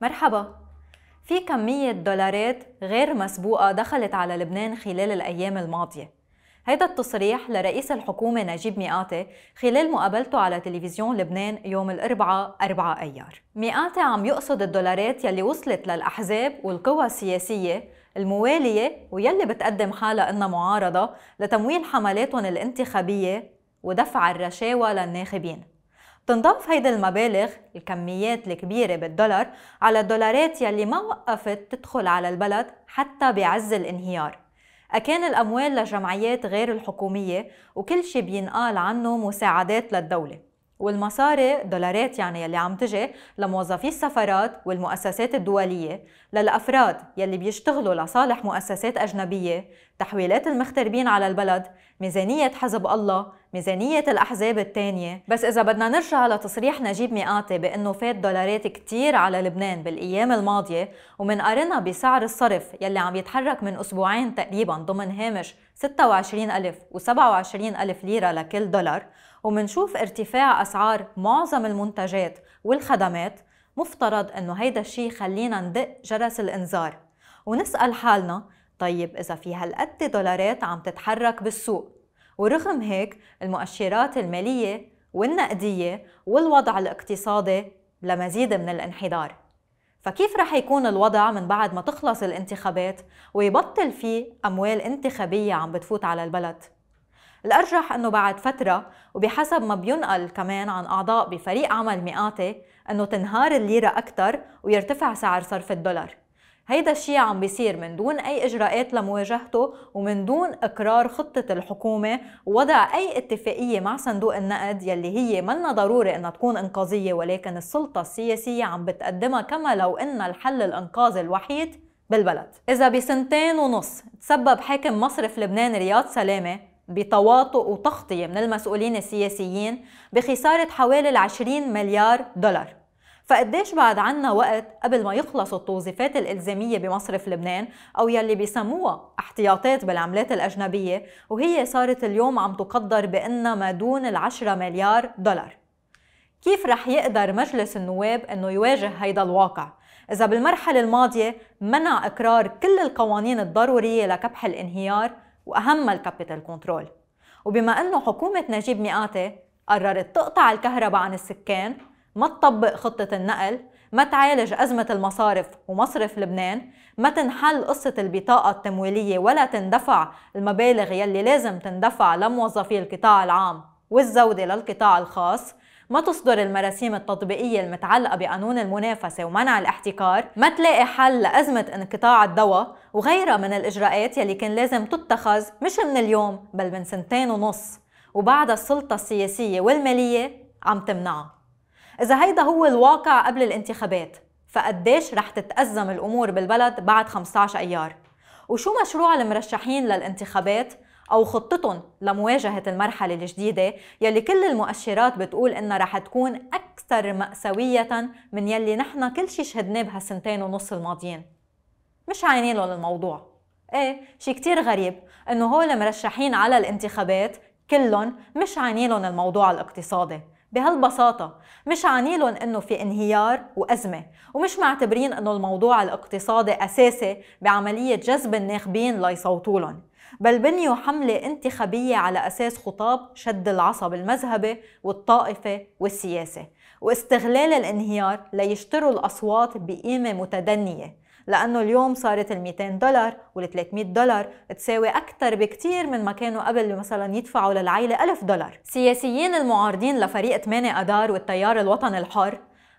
مرحبا في كمية دولارات غير مسبوقة دخلت على لبنان خلال الأيام الماضية هيدا التصريح لرئيس الحكومة نجيب مئاتي خلال مقابلته على تلفزيون لبنان يوم الأربعاء 4 أيار مئاتي عم يقصد الدولارات يلي وصلت للأحزاب والقوى السياسية الموالية ويلي بتقدم حالها إنها معارضة لتمويل حملاتهم الانتخابية ودفع الرشاوى للناخبين تنضم في هيدي المبالغ الكميات الكبيرة بالدولار على الدولارات يلي ما وقفت تدخل على البلد حتى بعز الانهيار أكان الأموال لجمعيات غير الحكومية وكل شي بينقال عنه مساعدات للدولة والمصاري دولارات يعني يلي عم تجي لموظفي السفارات والمؤسسات الدولية للأفراد يلي بيشتغلوا لصالح مؤسسات أجنبية تحويلات المغتربين على البلد ميزانية حزب الله ميزانية الأحزاب الثانية بس إذا بدنا نرجع لتصريح نجيب ميقاتي بأنه فات دولارات كتير على لبنان بالأيام الماضية ومنقارنها بسعر الصرف يلي عم يتحرك من أسبوعين تقريبا ضمن هامش 26 ألف و 27 ألف ليرة لكل دولار ومنشوف ارتفاع أسعار معظم المنتجات والخدمات مفترض أنه هيدا الشيء خلينا ندق جرس الإنذار ونسأل حالنا طيب إذا في هالقد دولارات عم تتحرك بالسوق ورغم هيك المؤشرات المالية والنقدية والوضع الاقتصادي لمزيد من الانحدار فكيف رح يكون الوضع من بعد ما تخلص الانتخابات ويبطل فيه أموال انتخابية عم بتفوت على البلد؟ الأرجح أنه بعد فترة وبحسب ما بينقل كمان عن أعضاء بفريق عمل مئاتي أنه تنهار الليرة أكثر ويرتفع سعر صرف الدولار هيدا الشيء عم بيصير من دون أي إجراءات لمواجهته ومن دون إقرار خطة الحكومة ووضع أي اتفاقية مع صندوق النقد يلي هي منا ضروري إنها تكون إنقاذية ولكن السلطة السياسية عم بتقدمها كما لو إن الحل الإنقاذ الوحيد بالبلد إذا بسنتين ونص تسبب حاكم مصرف لبنان رياض سلامة بتواطؤ وتغطية من المسؤولين السياسيين بخسارة حوالي 20 مليار دولار فقديش بعد عنا وقت قبل ما يخلصوا التوظيفات الإلزامية بمصرف لبنان أو يلي بيسموها احتياطات بالعملات الأجنبية وهي صارت اليوم عم تقدر بأنها ما دون العشرة مليار دولار كيف رح يقدر مجلس النواب أنه يواجه هيدا الواقع؟ إذا بالمرحلة الماضية منع إقرار كل القوانين الضرورية لكبح الانهيار وأهم الكابيتال كنترول وبما أنه حكومة نجيب ميقاتي قررت تقطع الكهرباء عن السكان ما تطبق خطة النقل ما تعالج أزمة المصارف ومصرف لبنان ما تنحل قصة البطاقة التمويلية ولا تندفع المبالغ يلي لازم تندفع لموظفي القطاع العام والزودة للقطاع الخاص ما تصدر المراسيم التطبيقية المتعلقة بقانون المنافسة ومنع الاحتكار ما تلاقي حل لأزمة انقطاع الدواء وغيرها من الإجراءات يلي كان لازم تتخذ مش من اليوم بل من سنتين ونص وبعد السلطة السياسية والمالية عم تمنعها إذا هيدا هو الواقع قبل الانتخابات فقديش رح تتأزم الأمور بالبلد بعد 15 أيار وشو مشروع المرشحين للانتخابات أو خطتهم لمواجهة المرحلة الجديدة يلي كل المؤشرات بتقول إنها رح تكون أكثر مأساوية من يلي نحن كل شي شهدناه بهالسنتين ونص الماضيين مش عينين لهم الموضوع ايه شي كتير غريب انه هول المرشحين على الانتخابات كلهم مش لهم الموضوع الاقتصادي بهالبساطة مش عانيلهم انه في انهيار وازمة ومش معتبرين انه الموضوع الاقتصادي اساسي بعملية جذب الناخبين ليصوتولن بل بنيوا حملة انتخابية على أساس خطاب شد العصب المذهبي والطائفي والسياسي واستغلال الانهيار ليشتروا الأصوات بقيمة متدنية لأنه اليوم صارت ال 200 دولار وال 300 دولار تساوي أكثر بكثير من ما كانوا قبل مثلا يدفعوا للعيلة 1000 دولار سياسيين المعارضين لفريق 8 أدار والتيار الوطني الحر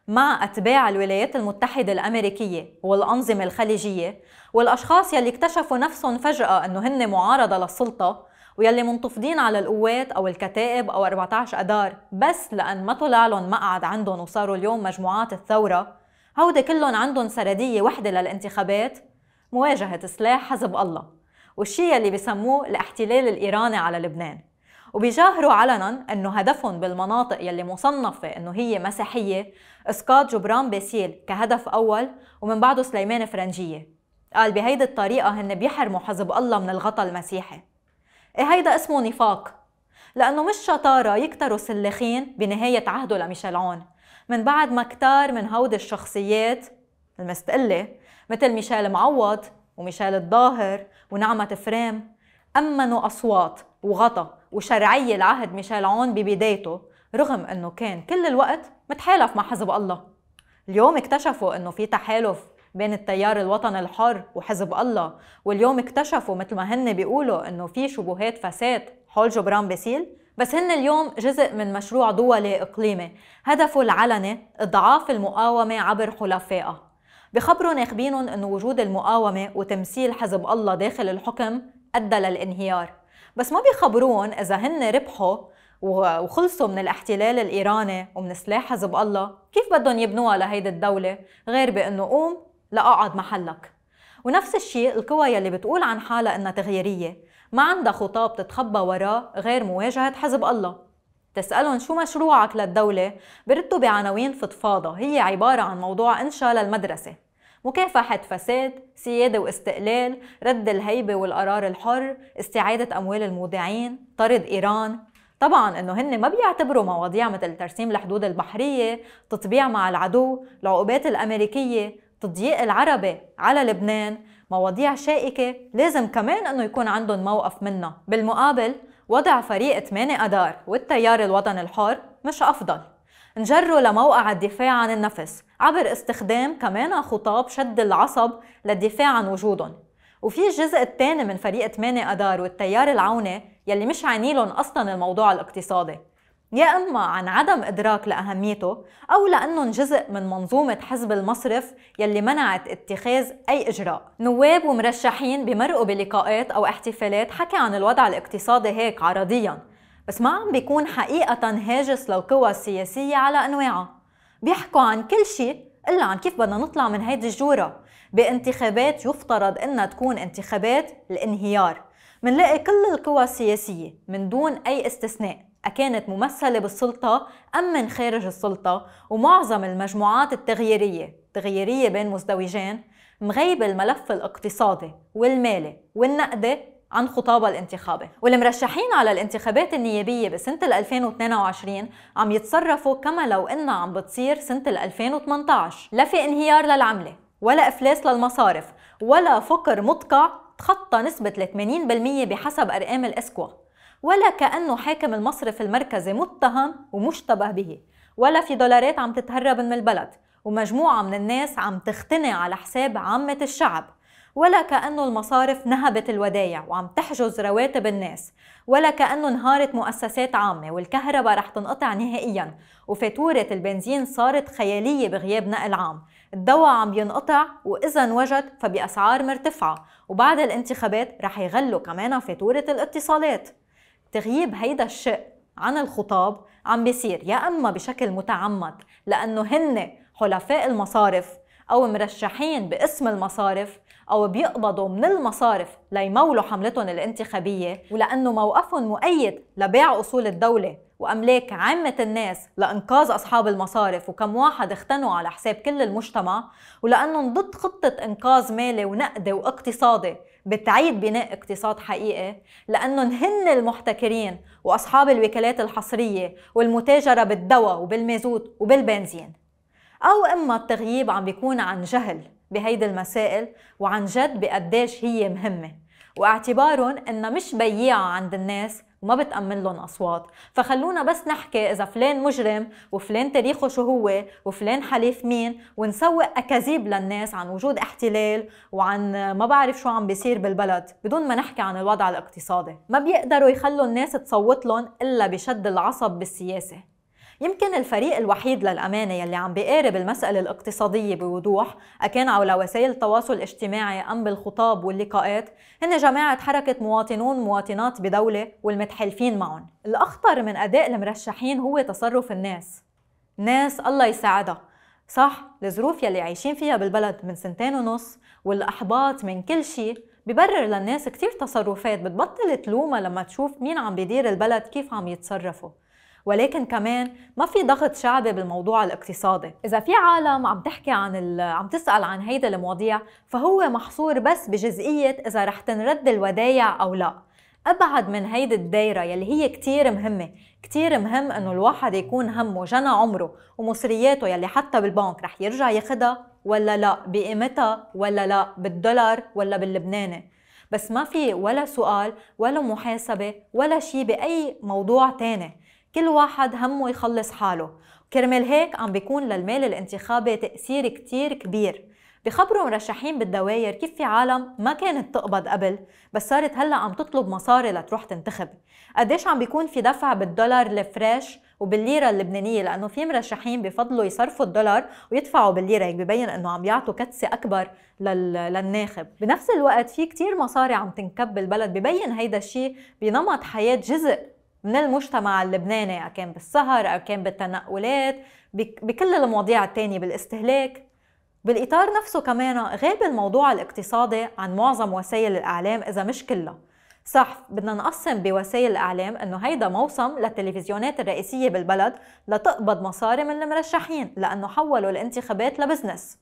مع أتباع الولايات المتحدة الأمريكية والأنظمة الخليجية والأشخاص يلي اكتشفوا نفسهم فجأة أنه هن معارضة للسلطة ويلي منتفضين على القوات أو الكتائب أو 14 أدار بس لأن ما طلع لهم مقعد عندهم وصاروا اليوم مجموعات الثورة هودي كلهم عندهم سردية وحدة للانتخابات مواجهة سلاح حزب الله والشي يلي بسموه الاحتلال الإيراني على لبنان وبيجاهروا علنا انه هدفهم بالمناطق يلي مصنفه انه هي مسيحيه اسقاط جبران باسيل كهدف اول ومن بعده سليمان فرنجيه قال بهيدي الطريقه هن بيحرموا حزب الله من الغطا المسيحي إيه هيدا اسمه نفاق لأنه مش شطارة يكتروا سلاخين بنهاية عهده لميشيل عون من بعد ما كتار من هود الشخصيات المستقلة مثل ميشيل معوض وميشيل الظاهر ونعمة فريم أمنوا أصوات وغطى وشرعية العهد ميشيل عون ببدايته رغم انه كان كل الوقت متحالف مع حزب الله اليوم اكتشفوا انه في تحالف بين التيار الوطني الحر وحزب الله واليوم اكتشفوا مثل ما هن بيقولوا انه في شبهات فساد حول جبران باسيل بس هن اليوم جزء من مشروع دولي اقليمي هدفه العلني اضعاف المقاومه عبر حلفائها بخبروا ناخبينهم انه وجود المقاومه وتمثيل حزب الله داخل الحكم ادى للانهيار بس ما بيخبرون إذا هن ربحوا وخلصوا من الاحتلال الإيراني ومن سلاح حزب الله كيف بدهم يبنوها لهيدي الدولة غير بأنه قوم لأقعد محلك ونفس الشيء القوى يلي بتقول عن حالها إنها تغييرية ما عندها خطاب تتخبى وراه غير مواجهة حزب الله تسألهم شو مشروعك للدولة بردوا بعناوين فضفاضة هي عبارة عن موضوع إنشاء للمدرسة مكافحة فساد، سيادة واستقلال، رد الهيبة والقرار الحر، استعادة أموال المودعين، طرد إيران، طبعا انه هن ما بيعتبروا مواضيع مثل ترسيم الحدود البحريه، تطبيع مع العدو، العقوبات الامريكيه، تضييق العربي على لبنان، مواضيع شائكه لازم كمان انه يكون عندهم موقف منها، بالمقابل وضع فريق 8 اذار والتيار الوطني الحر مش افضل نجروا لموقع الدفاع عن النفس عبر استخدام كمان خطاب شد العصب للدفاع عن وجودهم وفي الجزء الثاني من فريق 8 أدار والتيار العوني يلي مش عانيلن أصلا الموضوع الاقتصادي يا إما عن عدم إدراك لأهميته أو لأنهم جزء من منظومة حزب المصرف يلي منعت اتخاذ أي إجراء نواب ومرشحين بمرقوا بلقاءات أو احتفالات حكي عن الوضع الاقتصادي هيك عرضياً بس ما عم بيكون حقيقة هاجس للقوى السياسية على أنواعها بيحكوا عن كل شيء إلا عن كيف بدنا نطلع من هيدي الجورة بانتخابات يفترض إنها تكون انتخابات الانهيار منلاقي كل القوى السياسية من دون أي استثناء أكانت ممثلة بالسلطة أم من خارج السلطة ومعظم المجموعات التغييرية تغييرية بين مزدوجين مغيبة الملف الاقتصادي والمالي والنقدي عن خطابها الانتخابي والمرشحين على الانتخابات النيابية بسنة 2022 عم يتصرفوا كما لو إنها عم بتصير سنة 2018 لا في انهيار للعملة ولا إفلاس للمصارف ولا فقر مدقع تخطى نسبة 80% بحسب أرقام الإسكوا ولا كأنه حاكم المصرف المركزي متهم ومشتبه به ولا في دولارات عم تتهرب من البلد ومجموعة من الناس عم تختنق على حساب عامة الشعب ولا كأنه المصارف نهبت الودايع وعم تحجز رواتب الناس ولا كأنه انهارت مؤسسات عامة والكهرباء رح تنقطع نهائيا وفاتورة البنزين صارت خيالية بغياب نقل عام الدواء عم ينقطع وإذا انوجد فبأسعار مرتفعة وبعد الانتخابات رح يغلوا كمان فاتورة الاتصالات تغييب هيدا الشق عن الخطاب عم بيصير يا اما بشكل متعمد لانه هن حلفاء المصارف او مرشحين باسم المصارف أو بيقبضوا من المصارف ليمولوا حملتهم الانتخابية ولأنه موقفهم مؤيد لبيع أصول الدولة وأملاك عامة الناس لإنقاذ أصحاب المصارف وكم واحد اختنوا على حساب كل المجتمع ولأنهم ضد خطة إنقاذ مالي ونقدي واقتصادي بتعيد بناء اقتصاد حقيقي لأنهم هن المحتكرين وأصحاب الوكالات الحصرية والمتاجرة بالدواء وبالمازوت وبالبنزين أو إما التغييب عم بيكون عن جهل بهيدي المسائل وعن جد بقديش هي مهمة واعتبارهم انها مش بيعة عند الناس وما بتأمن لهم أصوات فخلونا بس نحكي إذا فلان مجرم وفلان تاريخه شو هو وفلان حليف مين ونسوق أكاذيب للناس عن وجود احتلال وعن ما بعرف شو عم بيصير بالبلد بدون ما نحكي عن الوضع الاقتصادي ما بيقدروا يخلوا الناس تصوت لهم إلا بشد العصب بالسياسة يمكن الفريق الوحيد للأمانة يلي عم بيقارب المسألة الاقتصادية بوضوح أكان على وسائل التواصل الاجتماعي أم بالخطاب واللقاءات هن جماعة حركة مواطنون مواطنات بدولة والمتحالفين معهم الأخطر من أداء المرشحين هو تصرف الناس ناس الله يساعدها صح الظروف يلي عايشين فيها بالبلد من سنتين ونص والإحباط من كل شيء ببرر للناس كتير تصرفات بتبطل تلومها لما تشوف مين عم بيدير البلد كيف عم يتصرفوا ولكن كمان ما في ضغط شعبي بالموضوع الاقتصادي اذا في عالم عم تحكي عن ال... عم تسال عن هيدا المواضيع فهو محصور بس بجزئيه اذا رح تنرد الودايع او لا ابعد من هيدي الدايره يلي هي كتير مهمه كتير مهم انه الواحد يكون همه جنى عمره ومصرياته يلي حتى بالبنك رح يرجع ياخدها ولا لا بقيمتها ولا لا بالدولار ولا باللبناني بس ما في ولا سؤال ولا محاسبه ولا شيء باي موضوع تاني كل واحد همه يخلص حاله كرمال هيك عم بيكون للمال الانتخابي تأثير كتير كبير بخبروا مرشحين بالدواير كيف في عالم ما كانت تقبض قبل بس صارت هلا عم تطلب مصاري لتروح تنتخب قديش عم بيكون في دفع بالدولار الفريش وبالليرة اللبنانية لأنه في مرشحين بفضلوا يصرفوا الدولار ويدفعوا بالليرة هيك ببين أنه عم يعطوا كتسة أكبر لل... للناخب بنفس الوقت في كتير مصاري عم تنكب بالبلد ببين هيدا الشيء بنمط حياة جزء من المجتمع اللبناني أو كان بالسهر أو كان بالتنقلات بكل المواضيع التانية بالاستهلاك بالإطار نفسه كمان غاب الموضوع الاقتصادي عن معظم وسائل الإعلام إذا مش كلها صح بدنا نقسم بوسائل الإعلام إنه هيدا موسم للتلفزيونات الرئيسية بالبلد لتقبض مصاري من المرشحين لأنه حولوا الانتخابات لبزنس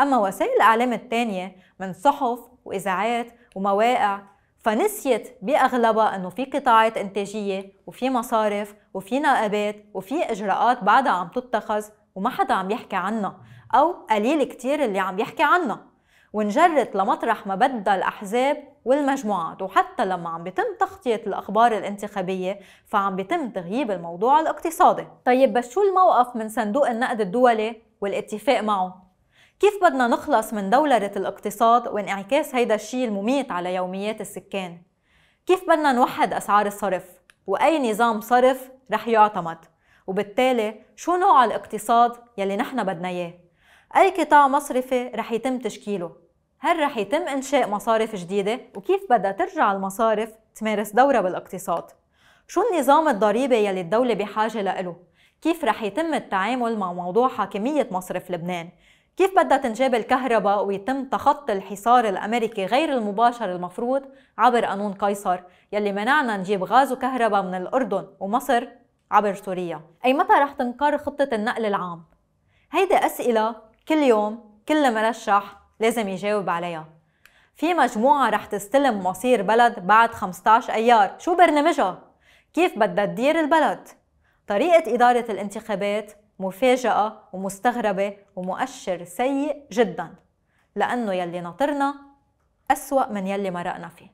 أما وسائل الإعلام التانية من صحف وإذاعات ومواقع فنسيت باغلبها انه في قطاعات انتاجيه وفي مصارف وفي نقابات وفي اجراءات بعدها عم تتخذ وما حدا عم يحكي عنها او قليل كتير اللي عم يحكي عنها وانجرت لمطرح ما بدها الاحزاب والمجموعات وحتى لما عم بيتم تغطيه الاخبار الانتخابيه فعم بيتم تغييب الموضوع الاقتصادي طيب بس شو الموقف من صندوق النقد الدولي والاتفاق معه كيف بدنا نخلص من دولرة الاقتصاد وانعكاس هيدا الشيء المميت على يوميات السكان؟ كيف بدنا نوحد أسعار الصرف؟ وأي نظام صرف رح يعتمد؟ وبالتالي شو نوع الاقتصاد يلي نحن بدنا إياه؟ أي قطاع مصرفي رح يتم تشكيله؟ هل رح يتم إنشاء مصارف جديدة؟ وكيف بدها ترجع المصارف تمارس دورها بالاقتصاد؟ شو النظام الضريبي يلي الدولة بحاجة لإله؟ كيف رح يتم التعامل مع موضوع حاكمية مصرف لبنان؟ كيف بدها تنجاب الكهرباء ويتم تخطي الحصار الأمريكي غير المباشر المفروض عبر قانون قيصر يلي منعنا نجيب غاز وكهرباء من الأردن ومصر عبر سوريا أي متى رح تنقر خطة النقل العام؟ هيدي أسئلة كل يوم كل مرشح لازم يجاوب عليها في مجموعة رح تستلم مصير بلد بعد 15 أيار شو برنامجها؟ كيف بدها تدير البلد؟ طريقة إدارة الانتخابات مفاجأة ومستغربة ومؤشر سيء جدا لأنه يلي ناطرنا أسوأ من يلي مرقنا فيه